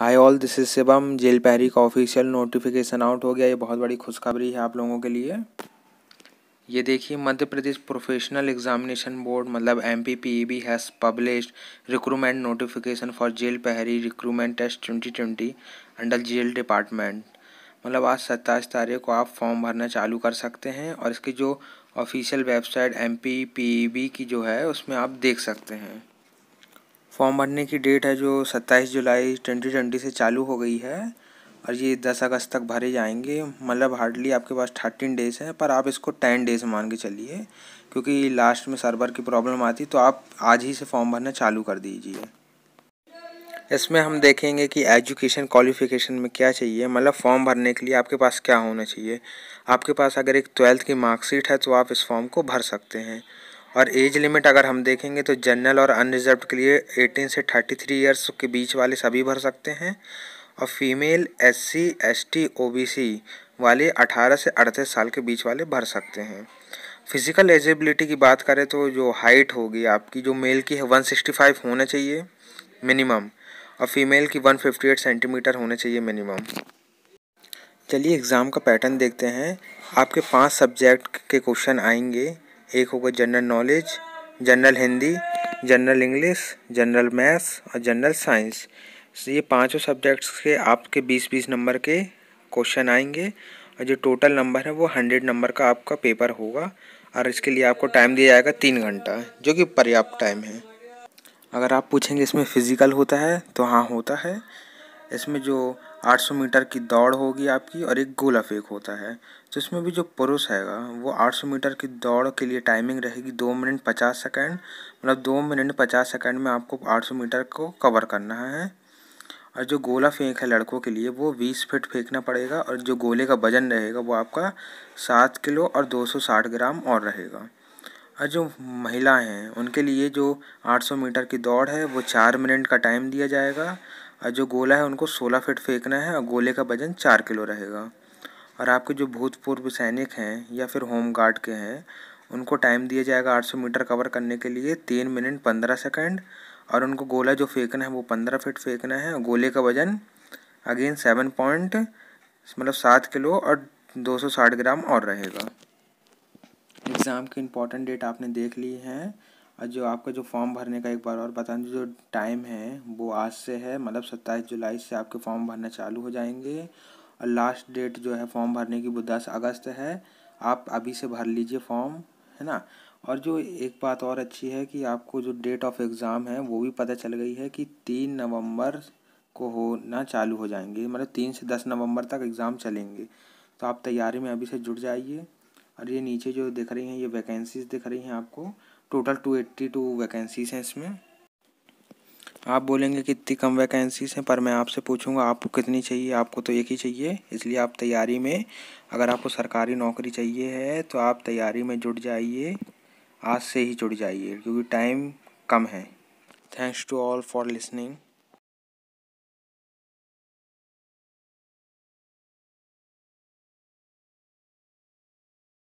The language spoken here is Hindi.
hi all this is Shivam jail पैरी का ऑफिशियल नोटिफिकेशन आउट हो गया ये बहुत बड़ी खुशखबरी है आप लोगों के लिए ये देखिए Madhya Pradesh professional examination board मतलब M P P E B has publish recruitment notification for jail पहरी recruitment test twenty twenty under jail department मतलब आज सत्ताईस तारीख को आप फॉर्म भरना चालू कर सकते हैं और इसकी जो official website M P P E B की जो है उसमें आप देख सकते हैं फॉर्म भरने की डेट है जो सत्ताईस जुलाई ट्वेंटी ट्वेंटी से चालू हो गई है और ये दस अगस्त तक भरे जाएंगे मतलब हार्डली आपके पास थर्टीन डेज़ है पर आप इसको टेन डेज़ मान के चलिए क्योंकि लास्ट में सर्वर की प्रॉब्लम आती तो आप आज ही से फॉर्म भरना चालू कर दीजिए इसमें हम देखेंगे कि एजुकेशन क्वालिफिकेशन में क्या चाहिए मतलब फॉर्म भरने के लिए आपके पास क्या होना चाहिए आपके पास अगर एक ट्वेल्थ की मार्कशीट है तो आप इस फॉर्म को भर सकते हैं और एज लिमिट अगर हम देखेंगे तो जनरल और अनरिजर्व के लिए 18 से 33 ईयर्स के बीच वाले सभी भर सकते हैं और फीमेल एससी, एसटी, ओबीसी वाले 18 से अड़तीस साल के बीच वाले भर सकते हैं फिज़िकल एजिबिलिटी की बात करें तो जो हाइट होगी आपकी जो मेल की है फाइव होना चाहिए मिनिमम और फीमेल की एट सेंटीमीटर होने चाहिए मिनिमम चलिए एग्ज़ाम का पैटर्न देखते हैं आपके पांच सब्जेक्ट के क्वेश्चन आएंगे एक होगा general knowledge general Hindi general English general maths और जनरल साइंस तो ये पांचों सब्जेक्ट्स के आपके बीस बीस नंबर के क्वेश्चन आएंगे और जो टोटल नंबर है वो हंड्रेड नंबर का आपका पेपर होगा और इसके लिए आपको टाइम दिया जाएगा तीन घंटा जो कि पर्याप्त टाइम है अगर आप पूछेंगे इसमें फ़िज़िकल होता है तो हाँ होता है इसमें जो 800 मीटर की दौड़ होगी आपकी और एक गोला फेंक होता है तो इसमें भी जो पुरुष हैगा वो 800 मीटर की दौड़ के लिए टाइमिंग रहेगी दो मिनट पचास सेकेंड मतलब दो मिनट पचास सेकेंड में आपको 800 मीटर को कवर करना है और जो गोला फेंक है लड़कों के लिए वो बीस फीट फेंकना पड़ेगा और जो गोले का वजन रहेगा वो आपका सात किलो और दो सौ साठ ग्राम और रहेगा और जो महिलाएँ हैं उनके लिए जो आठ मीटर की दौड़ है वो चार मिनट का टाइम दिया जाएगा और जो गोला है उनको सोलह फीट फेंकना है और गोले का वजन चार किलो रहेगा और आपके जो भूतपूर्व सैनिक हैं या फिर होम गार्ड के हैं उनको टाइम दिया जाएगा आठ सौ मीटर कवर करने के लिए तीन मिनट पंद्रह सेकेंड और उनको गोला जो फेंकना है वो पंद्रह फिट फेंकना है और गोले का वजन अगेन सेवन पॉइंट मतलब सात किलो और दो सौ साठ ग्राम और रहेगा एग्ज़ाम के इम्पॉर्टेंट डेट आपने देख ली हैं और जो आपका जो फॉर्म भरने का एक बार और बता दें जो टाइम है वो आज से है मतलब सत्ताईस जुलाई से आपके फॉर्म भरना चालू हो जाएंगे और लास्ट डेट जो है फॉर्म भरने की वो दस अगस्त है आप अभी से भर लीजिए फॉर्म है ना और जो एक बात और अच्छी है कि आपको जो डेट ऑफ एग्ज़ाम है वो भी पता चल गई है कि तीन नवंबर को होना चालू हो जाएंगे मतलब तीन से दस नवंबर तक एग्ज़ाम चलेंगे तो आप तैयारी में अभी से जुड़ जाइए और ये नीचे जो दिख रही हैं ये वैकेंसीज़ दिख रही हैं आपको total two eighty two vacancies हैं इसमें आप बोलेंगे कितनी कम वैकेंसीज हैं पर मैं आपसे पूछूंगा आपको कितनी चाहिए आपको तो एक ही चाहिए इसलिए आप तैयारी में अगर आपको सरकारी नौकरी चाहिए है तो आप तैयारी में जुट जाइए आज से ही जुड़ जाइए क्योंकि टाइम कम है thanks to all for listening